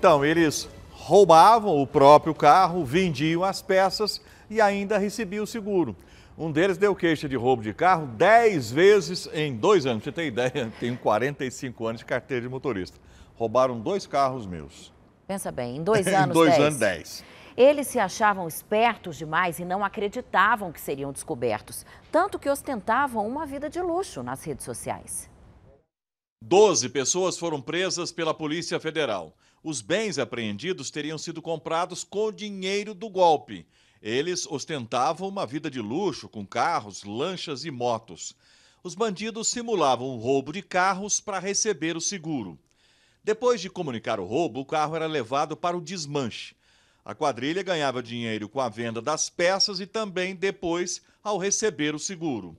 Então, eles roubavam o próprio carro, vendiam as peças e ainda recebiam o seguro. Um deles deu queixa de roubo de carro 10 vezes em dois anos. Você tem ideia? Tenho 45 anos de carteira de motorista. Roubaram dois carros meus. Pensa bem, em dois anos. em dois dez. anos, 10. Eles se achavam espertos demais e não acreditavam que seriam descobertos. Tanto que ostentavam uma vida de luxo nas redes sociais. Doze pessoas foram presas pela Polícia Federal. Os bens apreendidos teriam sido comprados com o dinheiro do golpe. Eles ostentavam uma vida de luxo com carros, lanchas e motos. Os bandidos simulavam um roubo de carros para receber o seguro. Depois de comunicar o roubo, o carro era levado para o desmanche. A quadrilha ganhava dinheiro com a venda das peças e também depois ao receber o seguro.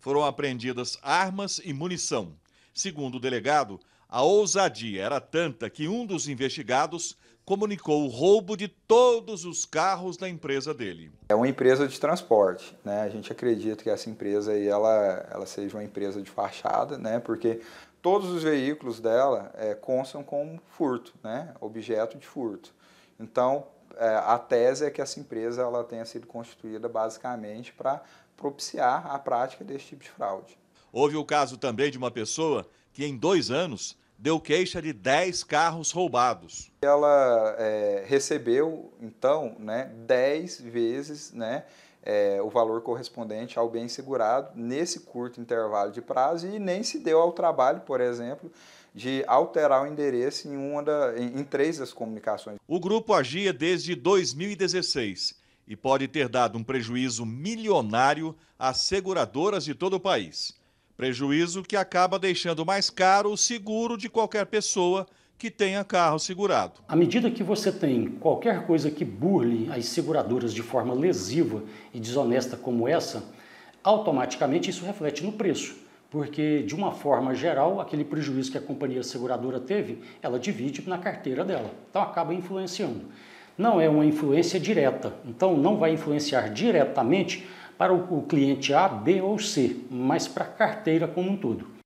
Foram apreendidas armas e munição. Segundo o delegado, a ousadia era tanta que um dos investigados comunicou o roubo de todos os carros da empresa dele. É uma empresa de transporte, né? A gente acredita que essa empresa aí, ela, ela seja uma empresa de fachada, né? Porque todos os veículos dela é, constam como furto, né? Objeto de furto. Então, é, a tese é que essa empresa ela tenha sido constituída basicamente para propiciar a prática desse tipo de fraude. Houve o caso também de uma pessoa que, em dois anos, deu queixa de 10 carros roubados. Ela é, recebeu, então, né, 10 vezes né, é, o valor correspondente ao bem segurado nesse curto intervalo de prazo e nem se deu ao trabalho, por exemplo, de alterar o endereço em, uma da, em, em três das comunicações. O grupo agia desde 2016 e pode ter dado um prejuízo milionário às seguradoras de todo o país. Prejuízo que acaba deixando mais caro o seguro de qualquer pessoa que tenha carro segurado. À medida que você tem qualquer coisa que burle as seguradoras de forma lesiva e desonesta como essa, automaticamente isso reflete no preço, porque de uma forma geral, aquele prejuízo que a companhia seguradora teve, ela divide na carteira dela. Então acaba influenciando. Não é uma influência direta, então não vai influenciar diretamente para o cliente A, B ou C, mas para a carteira como um todo.